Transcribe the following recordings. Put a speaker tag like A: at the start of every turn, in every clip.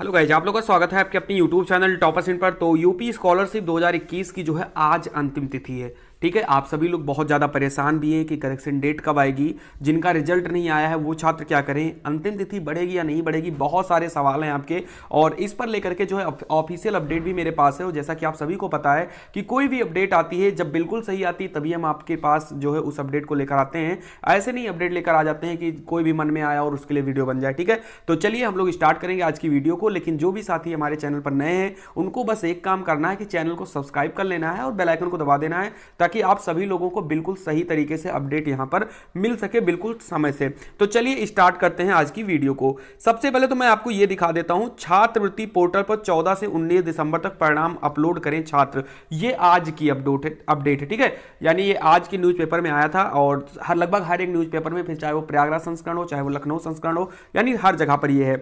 A: hello guys आप लोगों का स्वागत है आपके अपने यूट्यूब चैनल टॉपर सिंह पर तो यूपी स्कॉलरशिप 2021 की जो है आज अंतिम तिथि है ठीक है आप सभी लोग बहुत ज़्यादा परेशान भी हैं कि करेक्शन डेट कब आएगी जिनका रिजल्ट नहीं आया है वो छात्र क्या करें अंतिम तिथि बढ़ेगी या नहीं बढ़ेगी बहुत सारे सवाल हैं आपके और इस पर लेकर के जो है ऑफिशियल अपडेट भी मेरे पास है और जैसा कि आप सभी को पता है कि कोई भी अपडेट आती है जब बिल्कुल सही आती है तभी हम आपके पास जो है उस अपडेट को लेकर आते हैं ऐसे नहीं अपडेट लेकर आ जाते हैं कि कोई भी मन में आया और उसके लिए वीडियो बन जाए ठीक है तो चलिए हम लोग स्टार्ट करेंगे आज की वीडियो को लेकिन जो भी साथी हमारे चैनल पर नए हैं उनको बस एक काम करना है कि चैनल को सब्सक्राइब कर लेना है और बेलाइकन को दबा देना है ताकि आप सभी लोगों को बिल्कुल सही तरीके से अपडेट यहाँ पर मिल सके बिल्कुल समय से तो चलिए स्टार्ट करते हैं आज की वीडियो को सबसे पहले तो मैं आपको ये दिखा देता हूँ छात्रवृत्ति पोर्टल पर चौदह से उन्नीस दिसंबर तक परिणाम अपलोड करें छात्र ये आज की अपडेट अपडेट है ठीक है यानी ये आज के न्यूज में आया था और हर लगभग हर एक न्यूज में फिर चाहे वो प्रयागराज संस्करण हो चाहे वो लखनऊ संस्करण हो यानी हर जगह पर यह है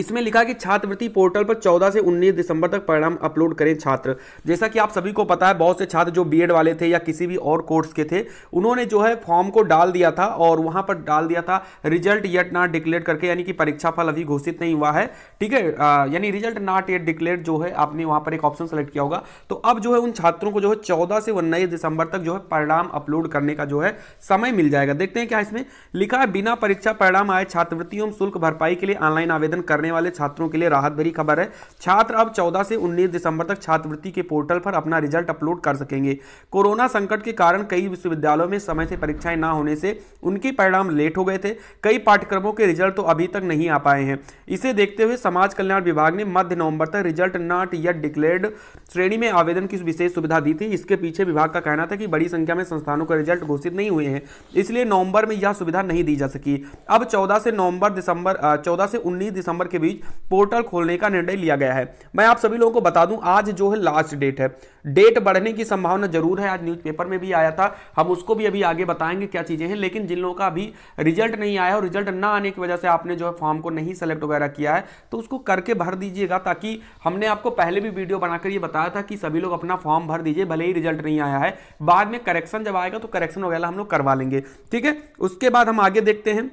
A: इसमें लिखा कि छात्रवृत्ति पोर्टल पर 14 से 19 दिसंबर तक परिणाम अपलोड करें छात्र जैसा कि आप सभी को पता है बहुत से छात्र जो बीएड वाले थे या किसी भी और कोर्स के थे उन्होंने जो है फॉर्म को डाल दिया था और वहां पर डाल दिया था रिजल्ट येट नॉट डिक्लेयर करके यानी कि परीक्षा फल अभी घोषित नहीं हुआ है ठीक है यानी रिजल्ट नॉट येट डिक्लेयर जो है आपने वहां पर एक ऑप्शन सेलेक्ट किया होगा तो अब जो है उन छात्रों को जो है चौदह से उन्नीस दिसंबर तक जो है परिणाम अपलोड करने का जो है समय मिल जाएगा देखते हैं क्या इसमें लिखा है बिना परीक्षा परिणाम आए छात्रवृत्ति एवं शुल्क भरपाई के लिए ऑनलाइन आवेदन कर करने वाले छात्रों के लिए राहत भरी खबर है छात्र अब 14 से 19 दिसंबर तक छात्रवृत्ति के पोर्टल पर अपना रिजल्ट अपलोड कर सकेंगे कोरोना संकट के कारण कई विश्वविद्यालयों में समय से परीक्षाएं ना होने से उनके परिणाम लेट हो गए थे कई पाठ्यक्रमों के रिजल्ट तो अभी तक नहीं आ पाए हैं इसे देखते हुए समाज कल्याण विभाग ने मध्य नवंबर तक रिजल्ट नॉट येट डिक्लेयर्ड श्रेणी में आवेदन की विशेष सुविधा दी थी इसके पीछे विभाग का कहना था कि बड़ी संख्या में संस्थानों का रिजल्ट घोषित नहीं हुए हैं इसलिए नवंबर में यह सुविधा नहीं दी जा सकी अब 14 से नवंबर दिसंबर 14 से 19 दिसंबर के बीच पोर्टल खोलने का निर्णय लिया गया है मैं आप सभी लोगों को बता दूं आज जो है लास्ट डेट है डेट बढ़ने की संभावना जरूर है आज न्यूज़पेपर में भी आया था हम उसको भी अभी आगे बताएंगे क्या चीज़ें हैं लेकिन जिन लोगों का अभी रिजल्ट नहीं आया और रिजल्ट ना आने की वजह से आपने जो है फॉर्म को नहीं सेलेक्ट वगैरह किया है तो उसको करके भर दीजिएगा ताकि हमने आपको पहले भी वीडियो बनाकर ये बताया था कि सभी लोग अपना फॉर्म भर दीजिए भले ही रिजल्ट नहीं आया है बाद में करेक्शन जब आएगा तो करेक्शन वगैरह हम लोग करवा लेंगे ठीक है उसके बाद हम आगे देखते हैं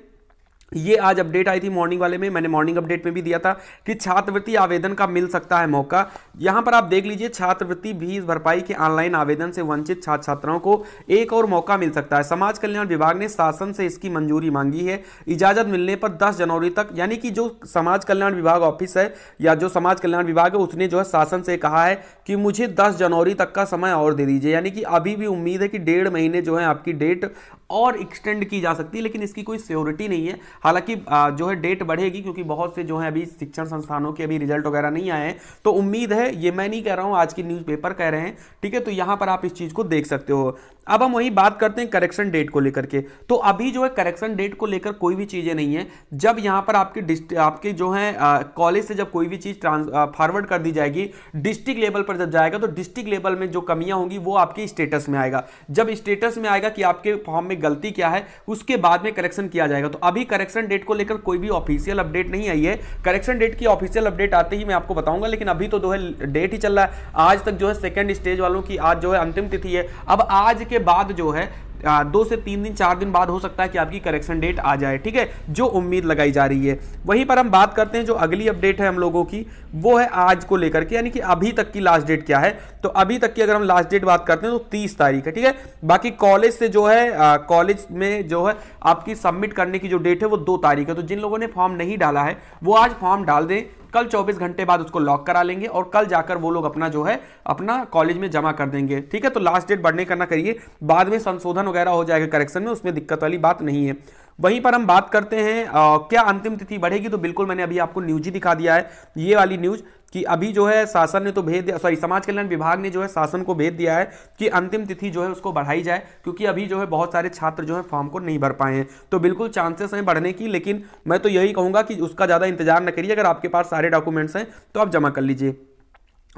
A: ये आज अपडेट आई थी मॉर्निंग वाले में मैंने मॉर्निंग अपडेट में भी दिया था कि छात्रवृत्ति आवेदन का मिल सकता है मौका यहाँ पर आप देख लीजिए छात्रवृत्ति भी भरपाई के ऑनलाइन आवेदन से वंचित छात्र छात्राओं को एक और मौका मिल सकता है समाज कल्याण विभाग ने शासन से इसकी मंजूरी मांगी है इजाजत मिलने पर दस जनवरी तक यानी कि जो समाज कल्याण विभाग ऑफिस है या जो समाज कल्याण विभाग है उसने जो है शासन से कहा है कि मुझे दस जनवरी तक का समय और दे दीजिए यानी कि अभी भी उम्मीद है कि डेढ़ महीने जो है आपकी डेट और एक्सटेंड की जा सकती है लेकिन इसकी कोई स्योरिटी नहीं है हालांकि जो है डेट बढ़ेगी क्योंकि बहुत से जो है अभी शिक्षण संस्थानों के अभी रिजल्ट वगैरह नहीं आए हैं तो उम्मीद है ये मैं नहीं कह रहा हूँ आज की न्यूज़पेपर कह रहे हैं ठीक है तो यहाँ पर आप इस चीज़ को देख सकते हो अब हम वही बात करते हैं करेक्शन डेट को लेकर के तो अभी जो है करेक्शन डेट को लेकर कोई भी चीज़ें नहीं है जब यहाँ पर आपके आपके जो है कॉलेज से जब कोई भी चीज़ ट्रांस फॉरवर्ड कर दी जाएगी डिस्ट्रिक्ट लेवल पर जब जाएगा तो डिस्ट्रिक्ट लेवल में जो कमियाँ होंगी वो आपके स्टेटस में आएगा जब स्टेटस में आएगा कि आपके फॉर्म में में गलती क्या है उसके बाद में करेक्शन किया जाएगा तो अभी करेक्शन डेट को लेकर कोई भी ऑफिशियल अपडेट नहीं आई है करेक्शन डेट की ऑफिशियल अपडेट आते ही मैं आपको बताऊंगा लेकिन अभी तो जो है डेट ही चल रहा है आज तक जो है सेकेंड स्टेज वालों की आज जो है अंतिम तिथि है अब आज के बाद जो है आ, दो से तीन दिन चार दिन बाद हो सकता है कि आपकी करेक्शन डेट आ जाए ठीक है जो उम्मीद लगाई जा रही है वहीं पर हम बात करते हैं जो अगली अपडेट है हम लोगों की वो है आज को लेकर के यानी कि अभी तक की लास्ट डेट क्या है तो अभी तक की अगर हम लास्ट डेट बात करते हैं तो तीस तारीख है ठीक है बाकी कॉलेज से जो है कॉलेज में जो है आपकी सबमिट करने की जो डेट है वो दो तारीख है तो जिन लोगों ने फॉर्म नहीं डाला है वो आज फॉर्म डाल दें कल 24 घंटे बाद उसको लॉक करा लेंगे और कल जाकर वो लोग अपना जो है अपना कॉलेज में जमा कर देंगे ठीक है तो लास्ट डेट बढ़ने का ना करिए बाद में संशोधन वगैरह हो जाएगा करेक्शन में उसमें दिक्कत वाली बात नहीं है वहीं पर हम बात करते हैं आ, क्या अंतिम तिथि बढ़ेगी तो बिल्कुल मैंने अभी आपको न्यूज ही दिखा दिया है ये वाली न्यूज कि अभी जो है शासन ने तो भेज दिया सॉरी समाज कल्याण विभाग ने जो है शासन को भेज दिया है कि अंतिम तिथि जो है उसको बढ़ाई जाए क्योंकि अभी जो है बहुत सारे छात्र जो है फॉर्म को नहीं भर पाए हैं तो बिल्कुल चांसेस हैं बढ़ने की लेकिन मैं तो यही कहूँगा कि उसका ज़्यादा इंतजार न करिए अगर आपके पास सारे डॉक्यूमेंट्स हैं तो आप जमा कर लीजिए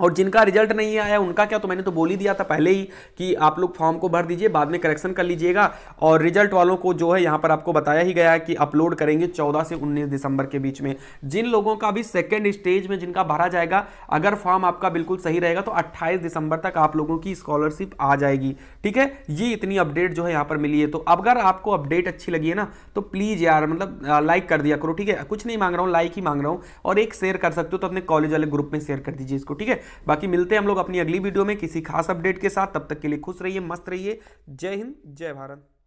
A: और जिनका रिजल्ट नहीं आया उनका क्या तो मैंने तो बोल ही दिया था पहले ही कि आप लोग फॉर्म को भर दीजिए बाद में करेक्शन कर लीजिएगा और रिजल्ट वालों को जो है यहाँ पर आपको बताया ही गया है कि अपलोड करेंगे 14 से 19 दिसंबर के बीच में जिन लोगों का भी सेकेंड स्टेज में जिनका भरा जाएगा अगर फॉर्म आपका बिल्कुल सही रहेगा तो अट्ठाईस दिसंबर तक आप लोगों की स्कॉलरशिप आ जाएगी ठीक है ये इतनी अपडेट जो है यहाँ पर मिली है तो अगर आपको अपडेट अच्छी लगी है ना तो प्लीज़ यार मतलब लाइक कर दिया करो ठीक है कुछ नहीं मांग रहा हूँ लाइक ही मांग रहा हूँ और एक शेयर कर सकते हो तो अपने कॉलेज वाले ग्रुप में शेयर कर दीजिए इसको ठीक है बाकी मिलते हैं हम लोग अपनी अगली वीडियो में किसी खास अपडेट के साथ तब तक के लिए खुश रहिए मस्त रहिए जय हिंद जय भारत